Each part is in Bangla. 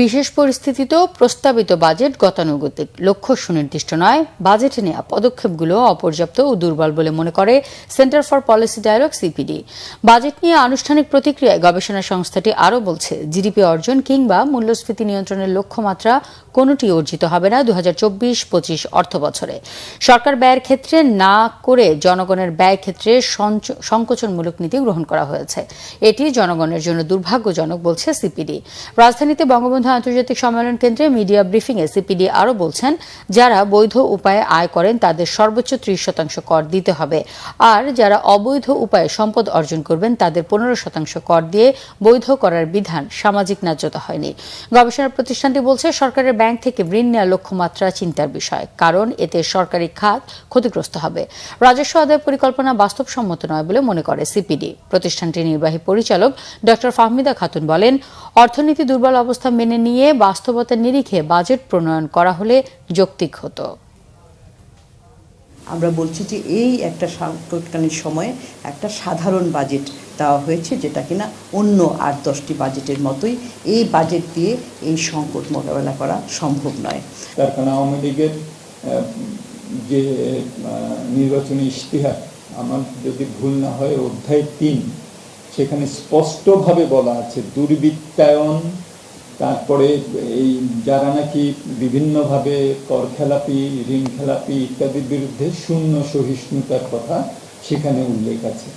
বিশেষ পরিস্থিতিতেও প্রস্তাবিত বাজেট গতানুগতিক লক্ষ্য সুনির্দিষ্ট নয় বাজেটে নেওয়া পদক্ষেপগুলো অপর্যাপ্ত ও দুর্বল বলে মনে করে Centre for Policy Dialogue CPD budget নিয়ে আনুষ্ঠানিক প্রতিক্রিয়ায় গবেষণা সংস্থাটি আরও বলছে জিডিপি অর্জন কিংবা মূল্যস্ফীতি নিয়ন্ত্রণের লক্ষ্যমাত্রা কোনটি অর্জিত হবে না দু হাজার অর্থ বছরে সরকার ব্যয়ের ক্ষেত্রে না করে জনগণের ব্যয় ক্ষেত্রে সংকোচনমূলক নীতি গ্রহণ করা হয়েছে এটি জনগণের জন্য দুর্ভাগ্যজনক বলছে সিপিডি রাজধানীতে বঙ্গবন্ধু সন্ধ্যা আন্তর্জাতিক সম্মেলন কেন্দ্রে মিডিয়া এ সিপিডি আরও বলছেন যারা বৈধ উপায়ে আয় করেন তাদের সর্বোচ্চ ত্রিশ শতাংশ কর দিতে হবে আর যারা অবৈধ উপায়ে সম্পদ অর্জন করবেন তাদের পনেরো শতাংশ কর দিয়ে বৈধ করার বিধান সামাজিক ন্যায্যতা হয়নি গবেষণা প্রতিষ্ঠানটি বলছে সরকারের ব্যাংক থেকে ঋণ নেওয়ার লক্ষ্যমাত্রা চিন্তার বিষয় কারণ এতে সরকারি খাত ক্ষতিগ্রস্ত হবে রাজস্ব আদায় পরিকল্পনা বাস্তবসম্মত নয় বলে মনে করে সিপিডি প্রতিষ্ঠানটির নির্বাহী পরিচালক ড ফাহমিদা খাতুন বলেন অর্থনীতি দুর্বল অবস্থা মেনে নিয়ে বাস্তবতার নিরিখে বাজেট প্রণয়ন করা হলে যৌক্তিক হতো আমরা বলছি যে এই একটা সাংকটকালীন সময়ে একটা সাধারণ বাজেট দেওয়া হয়েছে যেটা কিনা অন্য আট দশটি বাজেটের মতোই এই বাজেট দিয়ে এই সংকট মোকাবেলা করা সম্ভব নয় তার কারণ আওয়ামী লীগের যে নির্বাচনী ইশতেহার আমার যদি ভুল না হয় অধ্যায় তিন সেখানে স্পষ্টভাবে বলা আছে দুর্বৃত্তায়ন তারপরে এই যারা নাকি বিভিন্নভাবে কর খেলাপি ঋণ খেলাপি ইত্যাদির বিরুদ্ধে শূন্য সহিষ্ণুতার কথা সেখানে উল্লেখ আছে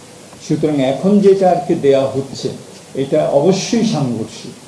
সুতরাং এখন যেটা আর কি দেওয়া হচ্ছে এটা অবশ্যই সাংঘর্ষিক